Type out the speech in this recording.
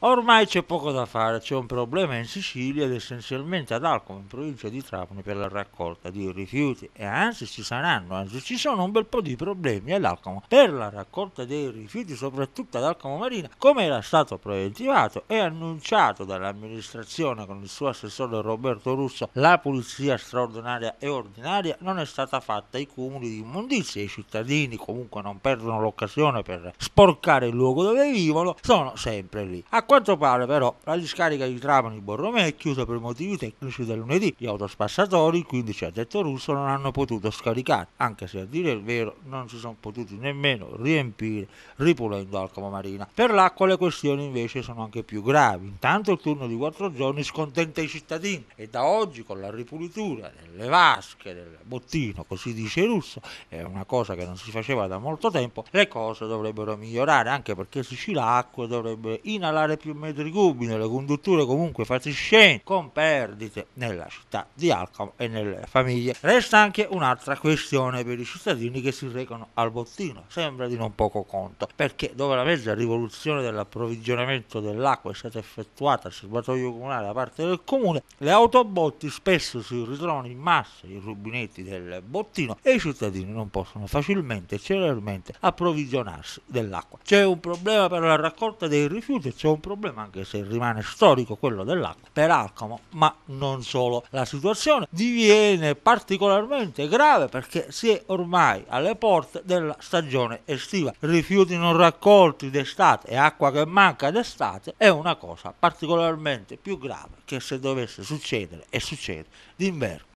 Ormai c'è poco da fare, c'è un problema in Sicilia ed essenzialmente ad Alcamo, in provincia di Trapani, per la raccolta di rifiuti e anzi ci saranno, anzi ci sono un bel po' di problemi ad Alcamo per la raccolta dei rifiuti, soprattutto ad Alcamo Marina, come era stato preventivato e annunciato dall'amministrazione con il suo assessore Roberto Russo, la pulizia straordinaria e ordinaria non è stata fatta, i comuni di immondizie, i cittadini comunque non perdono l'occasione per sporcare il luogo dove vivono, sono sempre lì. A quanto pare però la discarica di Trapani Borromeo è chiusa per motivi tecnici da lunedì. Gli autospassatori, quindi ci ha detto Russo, non hanno potuto scaricare, anche se a dire il vero non si sono potuti nemmeno riempire ripulendo Alcamo Marina. Per l'acqua le questioni invece sono anche più gravi. Intanto il turno di quattro giorni scontenta i cittadini e da oggi con la ripulitura delle vasche, del bottino, così dice Russo, è una cosa che non si faceva da molto tempo, le cose dovrebbero migliorare anche perché Sicilacqua dovrebbe inalare 3 più metri cubi nelle condutture comunque fatiscenti con perdite nella città di Alcamo e nelle famiglie. Resta anche un'altra questione per i cittadini che si recano al bottino, sembra di non poco conto, perché dove la mezza rivoluzione dell'approvvigionamento dell'acqua è stata effettuata al serbatoio comunale da parte del comune, le autobotti spesso si ritrovano in massa i rubinetti del bottino e i cittadini non possono facilmente e celermente approvvigionarsi dell'acqua. C'è un problema per la raccolta dei rifiuti e c'è un problema, anche se rimane storico quello dell'acqua, per Alcamo, ma non solo. La situazione diviene particolarmente grave perché si è ormai alle porte della stagione estiva. Rifiuti non raccolti d'estate e acqua che manca d'estate è una cosa particolarmente più grave che se dovesse succedere e succede d'inverno.